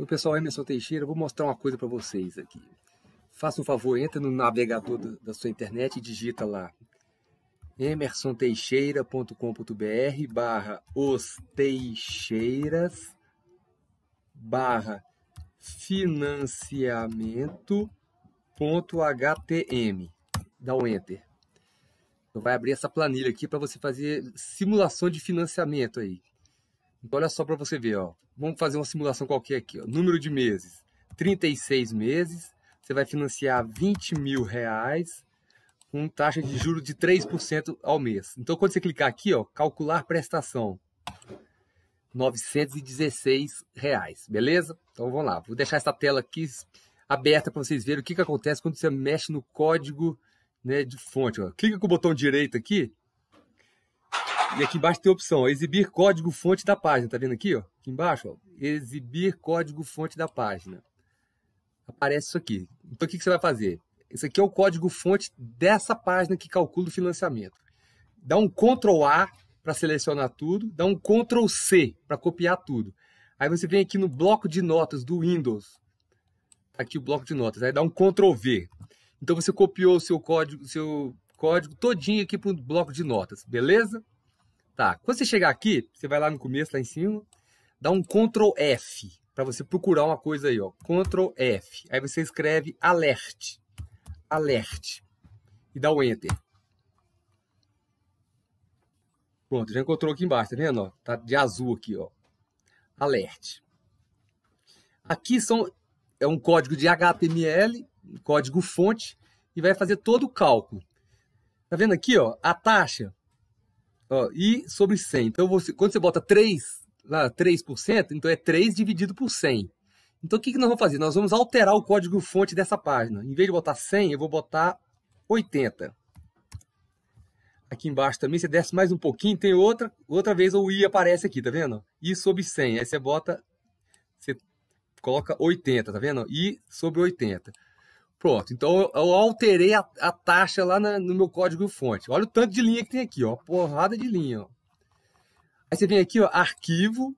Oi pessoal, Emerson Teixeira, vou mostrar uma coisa para vocês aqui. Faça um favor, entra no navegador do, da sua internet e digita lá emersonteixeira.com.br barra os teixeiras barra financiamento.htm. Dá um enter. Então vai abrir essa planilha aqui para você fazer simulação de financiamento aí. Então, olha só para você ver, ó. Vamos fazer uma simulação qualquer aqui, ó. Número de meses: 36 meses. Você vai financiar 20 mil reais com taxa de juros de 3% ao mês. Então, quando você clicar aqui, ó, calcular prestação, 916 reais, beleza? Então, vamos lá. Vou deixar essa tela aqui aberta para vocês verem o que, que acontece quando você mexe no código né, de fonte. Ó. Clica com o botão direito aqui e aqui embaixo tem a opção, ó, exibir código fonte da página, tá vendo aqui, ó? Aqui embaixo, ó, exibir código fonte da página. Aparece isso aqui. Então o que, que você vai fazer? Esse aqui é o código fonte dessa página que calcula o financiamento. Dá um Ctrl A para selecionar tudo, dá um Ctrl C para copiar tudo. Aí você vem aqui no bloco de notas do Windows. Tá aqui o bloco de notas, aí dá um Ctrl V. Então você copiou o seu código, seu código todinho aqui para o bloco de notas, beleza? Tá, quando você chegar aqui, você vai lá no começo, lá em cima, dá um Ctrl F para você procurar uma coisa aí, ó. Ctrl F. Aí você escreve alert. Alert. E dá o um enter. Pronto, já encontrou aqui embaixo, tá vendo? Ó? Tá de azul aqui, ó. Alert. Aqui são é um código de HTML, código fonte e vai fazer todo o cálculo. Tá vendo aqui, ó? A taxa Ó, I sobre 100. Então, você, quando você bota 3, lá, 3%, então é 3 dividido por 100. Então, o que, que nós vamos fazer? Nós vamos alterar o código-fonte dessa página. Em vez de botar 100, eu vou botar 80. Aqui embaixo também, você desce mais um pouquinho, tem outra. Outra vez o I aparece aqui, tá vendo? I sobre 100. Aí você bota... Você coloca 80, tá vendo? I sobre 80. Pronto, então eu alterei a, a taxa lá na, no meu código-fonte. Olha o tanto de linha que tem aqui, ó, porrada de linha. Ó. Aí você vem aqui, ó, arquivo,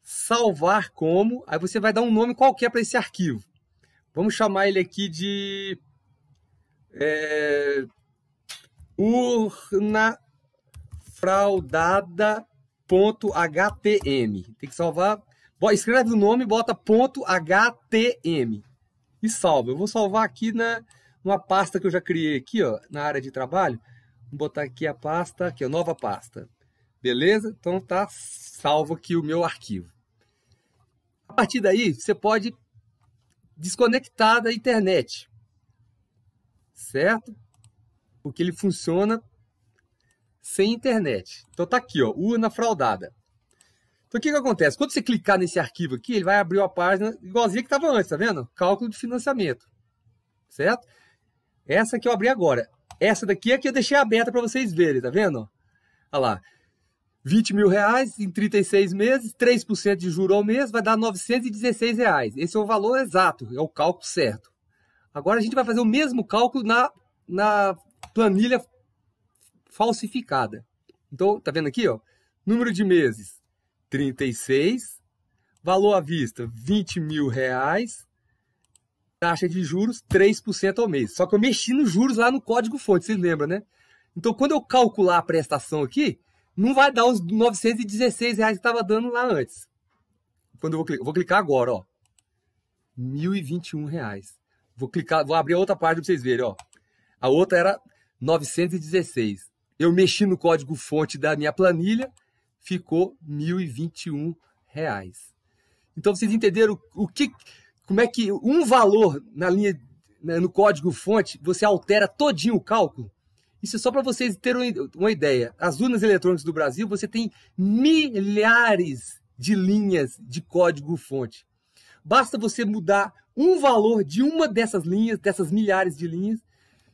salvar como, aí você vai dar um nome qualquer para esse arquivo. Vamos chamar ele aqui de é, urna Tem que salvar, escreve o nome, bota bota.htm e salvo. Eu vou salvar aqui na né, uma pasta que eu já criei aqui, ó, na área de trabalho. Vou botar aqui a pasta, aqui, ó, nova pasta. Beleza? Então tá salvo aqui o meu arquivo. A partir daí, você pode desconectar da internet. Certo? Porque ele funciona sem internet. Então tá aqui, ó, urna fraudada. Então o que, que acontece? Quando você clicar nesse arquivo aqui, ele vai abrir uma página igualzinha que estava antes, tá vendo? Cálculo de financiamento. Certo? Essa que eu abri agora. Essa daqui é que eu deixei aberta para vocês verem, tá vendo? Olha lá. 20 mil reais em 36 meses, 3% de juro ao mês, vai dar 916 reais. Esse é o valor exato, é o cálculo certo. Agora a gente vai fazer o mesmo cálculo na, na planilha falsificada. Então, tá vendo aqui, ó? Número de meses, 36, valor à vista 20 mil reais, taxa de juros 3% ao mês. Só que eu mexi nos juros lá no código fonte, vocês lembram, né? Então quando eu calcular a prestação aqui, não vai dar os 916 reais que estava dando lá antes. Quando eu vou clicar, vou clicar agora, ó. 1.021 reais. Vou clicar, vou abrir a outra parte para vocês verem, ó. A outra era 916. Eu mexi no código fonte da minha planilha, ficou R$ 1.021. Então vocês entenderam o que, como é que um valor na linha né, no código fonte você altera todinho o cálculo? Isso é só para vocês terem uma ideia. As urnas eletrônicas do Brasil, você tem milhares de linhas de código fonte. Basta você mudar um valor de uma dessas linhas, dessas milhares de linhas,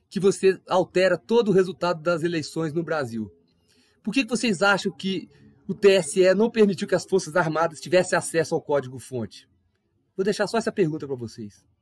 que você altera todo o resultado das eleições no Brasil. Por que, que vocês acham que o TSE não permitiu que as Forças Armadas tivessem acesso ao código-fonte? Vou deixar só essa pergunta para vocês.